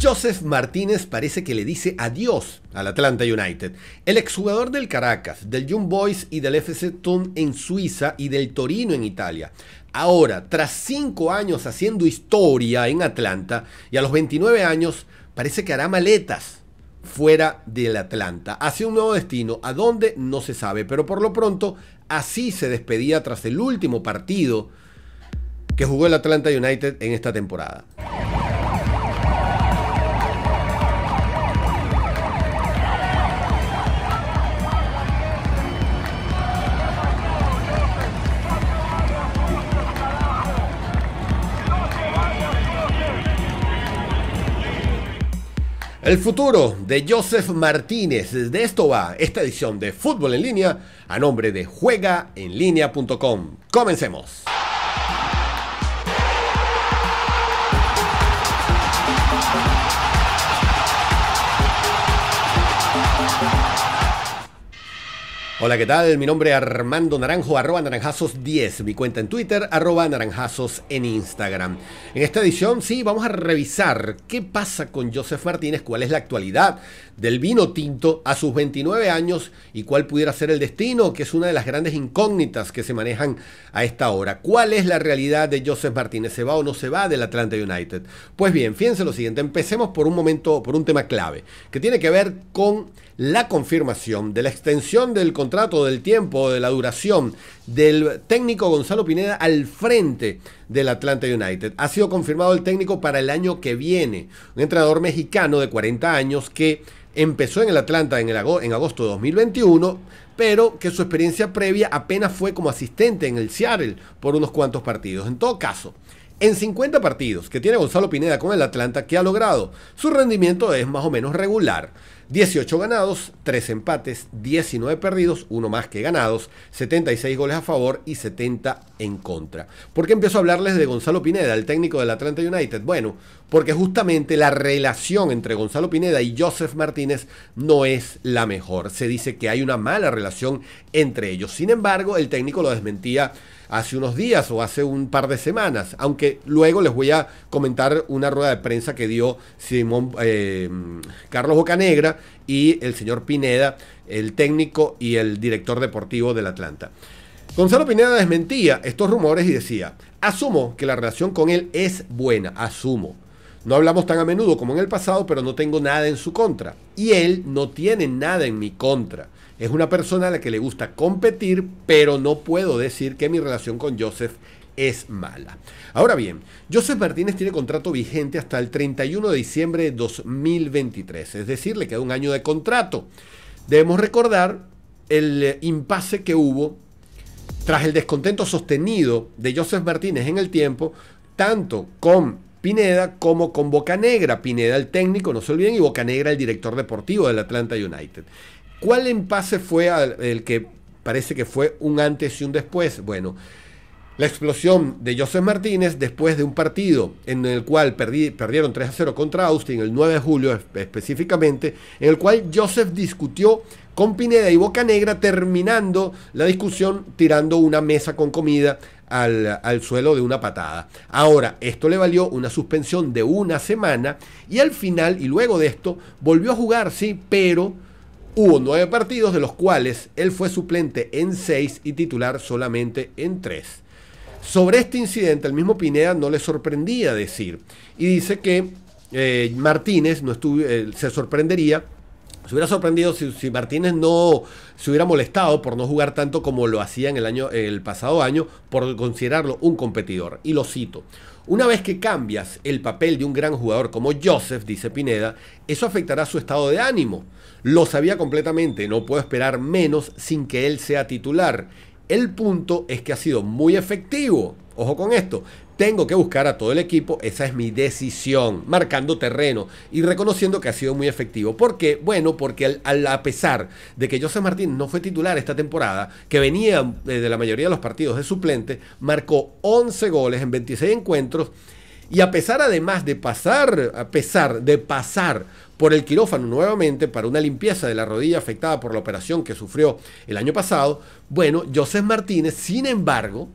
Joseph Martínez parece que le dice adiós al Atlanta United. El exjugador del Caracas, del Young Boys y del FC Thun en Suiza y del Torino en Italia. Ahora, tras cinco años haciendo historia en Atlanta y a los 29 años, parece que hará maletas fuera del Atlanta, hacia un nuevo destino, a dónde no se sabe, pero por lo pronto así se despedía tras el último partido que jugó el Atlanta United en esta temporada. El futuro de Joseph Martínez. De esto va esta edición de Fútbol en línea a nombre de juegaenlinea.com. Comencemos. Hola, ¿qué tal? Mi nombre es Armando Naranjo, arroba naranjazos10, mi cuenta en Twitter, arroba naranjazos en Instagram. En esta edición, sí, vamos a revisar qué pasa con Joseph Martínez, cuál es la actualidad del vino tinto a sus 29 años y cuál pudiera ser el destino, que es una de las grandes incógnitas que se manejan a esta hora. ¿Cuál es la realidad de Joseph Martínez? ¿Se va o no se va del Atlanta United? Pues bien, fíjense lo siguiente, empecemos por un momento, por un tema clave, que tiene que ver con la confirmación de la extensión del contrato contrato, del tiempo, de la duración del técnico Gonzalo Pineda al frente del Atlanta United. Ha sido confirmado el técnico para el año que viene, un entrenador mexicano de 40 años que empezó en el Atlanta en, el agosto, en agosto de 2021, pero que su experiencia previa apenas fue como asistente en el Seattle por unos cuantos partidos. En todo caso, en 50 partidos que tiene Gonzalo Pineda con el Atlanta, que ha logrado? Su rendimiento es más o menos regular. 18 ganados, 3 empates, 19 perdidos, uno más que ganados, 76 goles a favor y 70 en contra. ¿Por qué empiezo a hablarles de Gonzalo Pineda, el técnico del Atlanta United? Bueno, porque justamente la relación entre Gonzalo Pineda y Joseph Martínez no es la mejor. Se dice que hay una mala relación entre ellos. Sin embargo, el técnico lo desmentía hace unos días o hace un par de semanas, aunque luego les voy a comentar una rueda de prensa que dio Simón, eh, Carlos Bocanegra y el señor Pineda, el técnico y el director deportivo del Atlanta. Gonzalo Pineda desmentía estos rumores y decía, asumo que la relación con él es buena, asumo. No hablamos tan a menudo como en el pasado, pero no tengo nada en su contra. Y él no tiene nada en mi contra. Es una persona a la que le gusta competir, pero no puedo decir que mi relación con Joseph es mala. Ahora bien, Joseph Martínez tiene contrato vigente hasta el 31 de diciembre de 2023, es decir, le queda un año de contrato. Debemos recordar el eh, impasse que hubo tras el descontento sostenido de Joseph Martínez en el tiempo, tanto con Pineda como con Bocanegra. Pineda el técnico, no se olviden, y Bocanegra el director deportivo del Atlanta United. ¿Cuál impasse fue el que parece que fue un antes y un después? Bueno, la explosión de Joseph Martínez después de un partido en el cual perdieron 3 a 0 contra Austin el 9 de julio específicamente, en el cual Joseph discutió con Pineda y Boca Negra terminando la discusión tirando una mesa con comida al, al suelo de una patada. Ahora, esto le valió una suspensión de una semana y al final y luego de esto volvió a jugar, sí, pero... Hubo nueve partidos de los cuales él fue suplente en seis y titular solamente en tres. Sobre este incidente, el mismo Pineda no le sorprendía decir y dice que eh, Martínez no eh, se sorprendería. Se hubiera sorprendido si, si, Martínez no se hubiera molestado por no jugar tanto como lo hacía en el, año, el pasado año, por considerarlo un competidor. Y lo cito. Una vez que cambias el papel de un gran jugador como Joseph, dice Pineda, eso afectará su estado de ánimo. Lo sabía completamente, no puedo esperar menos sin que él sea titular. El punto es que ha sido muy efectivo. Ojo con esto. Tengo que buscar a todo el equipo, esa es mi decisión, marcando terreno y reconociendo que ha sido muy efectivo. ¿Por qué? Bueno, porque a pesar de que José Martín no fue titular esta temporada, que venía eh, de la mayoría de los partidos de suplente, marcó 11 goles en 26 encuentros y a pesar además de pasar, a pesar de pasar por el quirófano nuevamente para una limpieza de la rodilla afectada por la operación que sufrió el año pasado, bueno, Joseph Martínez, sin embargo,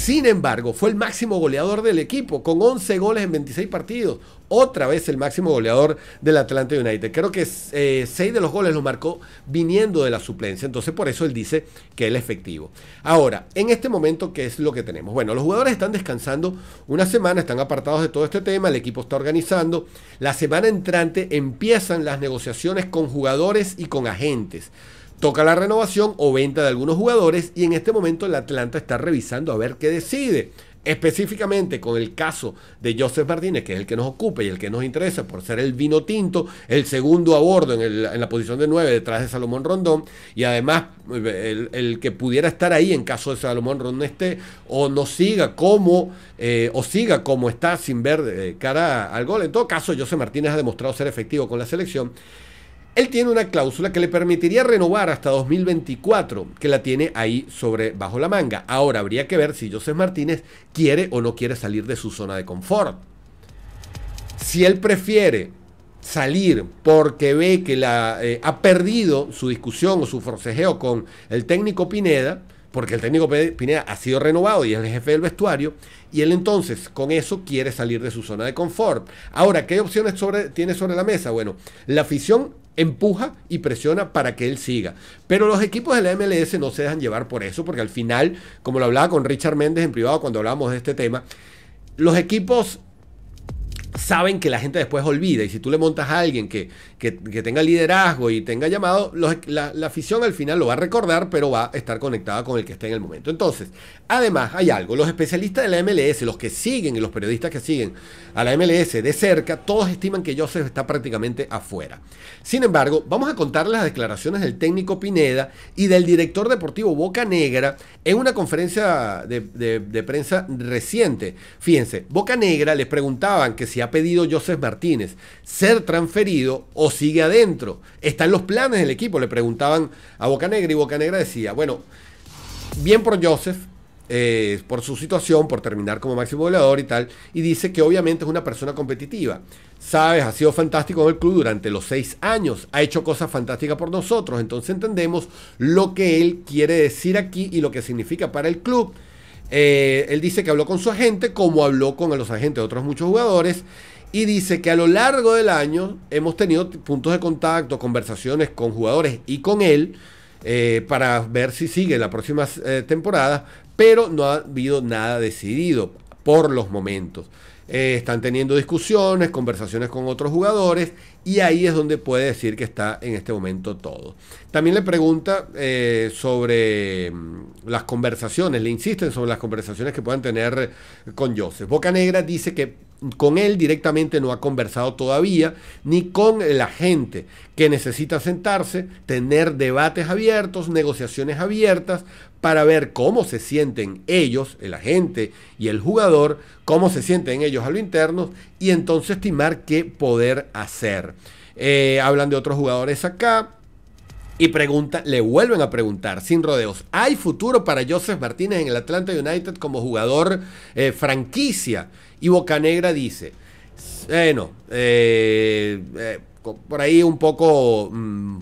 sin embargo, fue el máximo goleador del equipo, con 11 goles en 26 partidos. Otra vez el máximo goleador del Atlanta United. Creo que 6 eh, de los goles los marcó viniendo de la suplencia. Entonces, por eso él dice que él es efectivo. Ahora, en este momento, ¿qué es lo que tenemos? Bueno, los jugadores están descansando una semana, están apartados de todo este tema. El equipo está organizando. La semana entrante empiezan las negociaciones con jugadores y con agentes. Toca la renovación o venta de algunos jugadores y en este momento el Atlanta está revisando a ver qué decide. Específicamente con el caso de Joseph Martínez, que es el que nos ocupa y el que nos interesa por ser el vino tinto, el segundo a bordo en, la posición de 9 detrás de Salomón Rondón y además eh, el, que pudiera estar ahí en caso de Salomón Rondón esté o no siga como eh, o siga como está sin ver eh, cara al gol. En todo caso, Joseph Martínez ha demostrado ser efectivo con la selección. Él tiene una cláusula que le permitiría renovar hasta 2024, que la tiene ahí sobre bajo la manga. Ahora habría que ver si José Martínez quiere o no quiere salir de su zona de confort. Si él prefiere salir porque ve que la, eh, ha perdido su discusión o su forcejeo con el técnico Pineda, porque el técnico Pineda ha sido renovado y es el jefe del vestuario, y él entonces con eso quiere salir de su zona de confort. Ahora, ¿qué opciones sobre, tiene sobre la mesa? Bueno, la afición empuja y presiona para que él siga. Pero los equipos de la MLS no se dejan llevar por eso, porque al final, como lo hablaba con Richard Méndez en privado cuando hablábamos de este tema, los equipos saben que la gente después olvida. Y si tú le montas a alguien que, que, tenga liderazgo y tenga llamado, la, afición al final lo va a recordar, pero va a estar conectada con el que está en el momento. Entonces, además hay algo, los especialistas de la MLS, los que siguen y los periodistas que siguen a la MLS de cerca, todos estiman que Joseph está prácticamente afuera. Sin embargo, vamos a contar las declaraciones del técnico Pineda y del director deportivo Boca Negra en una conferencia de, de, de prensa reciente. Fíjense, Boca Negra les preguntaban que si ha pedido Joseph Martínez, ser transferido o sigue adentro. Están los planes del equipo, le preguntaban a Bocanegra y Bocanegra decía, bueno, bien por Joseph, eh, por su situación, por terminar como máximo goleador y tal, y dice que obviamente es una persona competitiva. Sabes, ha sido fantástico en el club durante los seis años, ha hecho cosas fantásticas por nosotros, entonces entendemos lo que él quiere decir aquí y lo que significa para el club. Eh, él dice que habló con su agente, como habló con los agentes de otros muchos jugadores, y dice que a lo largo del año hemos tenido puntos de contacto, conversaciones con jugadores y con él eh, para ver si sigue la próxima eh, temporada, pero no ha habido nada decidido por los momentos. Eh, están teniendo discusiones, conversaciones con otros jugadores y ahí es donde puede decir que está en este momento todo. También le pregunta eh, sobre mm, las conversaciones, le insisten sobre las conversaciones que puedan tener con Joseph. Boca Negra dice que con él directamente no ha conversado todavía, ni con la gente que necesita sentarse, tener debates abiertos, negociaciones abiertas, para ver cómo se sienten ellos, el agente y el jugador, cómo se sienten ellos a lo interno, y entonces estimar qué poder hacer. Eh, hablan de otros jugadores acá. Y pregunta, le vuelven a preguntar, sin rodeos, ¿hay futuro para Joseph Martínez en el Atlanta United como jugador eh, franquicia? Y Bocanegra dice, bueno, eh, eh por ahí un poco mm,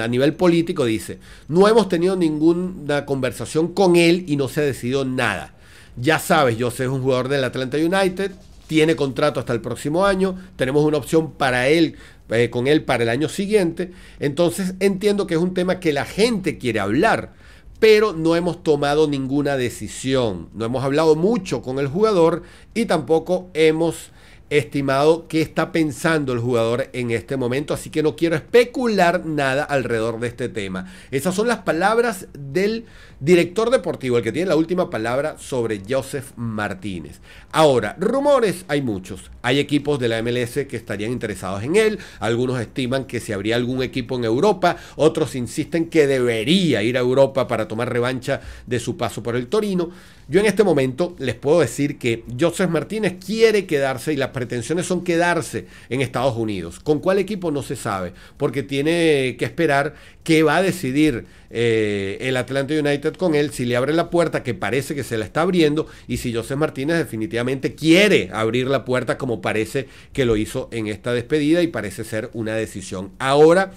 a nivel político dice, no hemos tenido ninguna conversación con él y no se ha decidido nada. Ya sabes, Joseph es un jugador del Atlanta United, tiene contrato hasta el próximo año, tenemos una opción para él, eh, con él para el año siguiente. Entonces entiendo que es un tema que la gente quiere hablar, pero no hemos tomado ninguna decisión. No hemos hablado mucho con el jugador y tampoco hemos estimado, qué está pensando el jugador en este momento. Así que no quiero especular nada alrededor de este tema. Esas son las palabras del director deportivo, el que tiene la última palabra sobre Joseph Martínez. Ahora, rumores hay muchos. Hay equipos de la MLS que estarían interesados en él. Algunos estiman que si habría algún equipo en Europa, otros insisten que debería ir a Europa para tomar revancha de su paso por el Torino. Yo en este momento les puedo decir que Joseph Martínez quiere quedarse y la pretensiones son quedarse en Estados Unidos. ¿Con cuál equipo no se sabe? Porque tiene que esperar qué va a decidir eh, el Atlanta United con él, si le abre la puerta, que parece que se la está abriendo, y si José Martínez definitivamente quiere abrir la puerta como parece que lo hizo en esta despedida y parece ser una decisión. Ahora,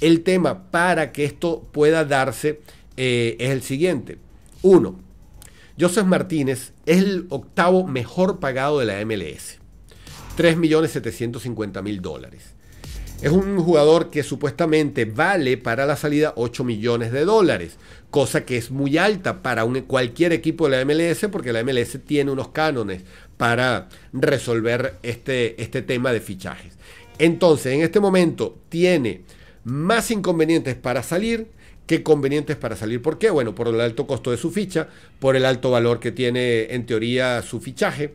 el tema para que esto pueda darse eh, es el siguiente. Uno, Joseph Martínez es el octavo mejor pagado de la MLS. 3.750.000 dólares. Es un jugador que supuestamente vale para la salida 8 millones de dólares, cosa que es muy alta para un, cualquier equipo de la MLS, porque la MLS tiene unos cánones para resolver este, este tema de fichajes. Entonces, en este momento tiene más inconvenientes para salir que convenientes para salir. ¿Por qué? Bueno, por el alto costo de su ficha, por el alto valor que tiene en teoría su fichaje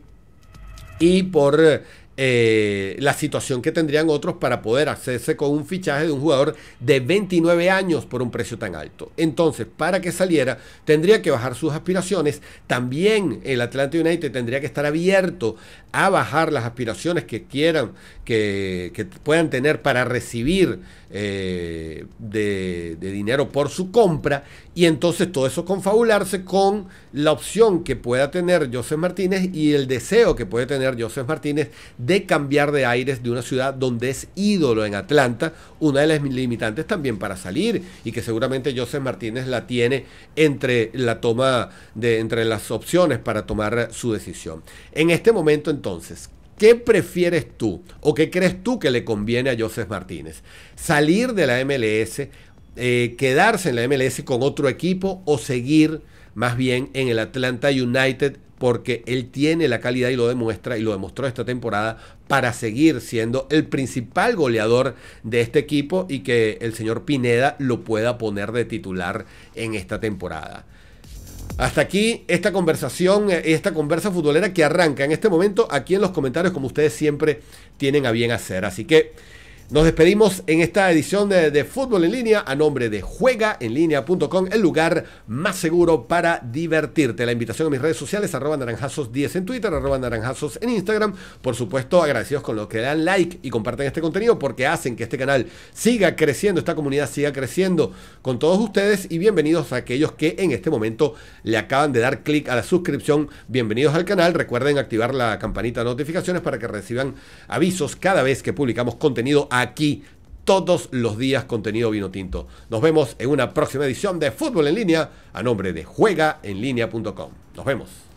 y por eh, la situación que tendrían otros para poder hacerse con un fichaje de un jugador de 29 años por un precio tan alto. Entonces, para que saliera, tendría que bajar sus aspiraciones. También el Atlanta United tendría que estar abierto a bajar las aspiraciones que quieran, que, puedan tener para recibir eh, de dinero por su compra. Y entonces todo eso confabularse con la opción que pueda tener Joseph Martínez y el deseo que puede tener Joseph Martínez de cambiar de aires de una ciudad donde es ídolo en Atlanta, una de las limitantes también para salir y que seguramente Joseph Martínez la tiene entre la toma de entre las opciones para tomar su decisión. En este momento entonces, ¿Qué prefieres tú o qué crees tú que le conviene a Joseph Martínez? ¿Salir de la MLS, eh, quedarse en la MLS con otro equipo o seguir más bien en el Atlanta United porque él tiene la calidad y lo demuestra y lo demostró esta temporada para seguir siendo el principal goleador de este equipo y que el señor Pineda lo pueda poner de titular en esta temporada. Hasta aquí esta conversación, eh, esta conversa futbolera que arranca en este momento aquí en los comentarios como ustedes siempre tienen a bien hacer. Así que nos despedimos en esta edición de, Fútbol en Línea a nombre de juegaenlinea.com, el lugar más seguro para divertirte. La invitación a mis redes sociales, arroba naranjazos10 en Twitter, arroba naranjazos en Instagram. Por supuesto, agradecidos con los que dan like y comparten este contenido porque hacen que este canal siga creciendo, esta comunidad siga creciendo con todos ustedes y bienvenidos a aquellos que en este momento le acaban de dar clic a la suscripción. Bienvenidos al canal. Recuerden activar la campanita de notificaciones para que reciban avisos cada vez que publicamos contenido. A aquí todos los días contenido vino tinto. Nos vemos en una próxima edición de Fútbol en línea a nombre de juegaenlinea.com. Nos vemos.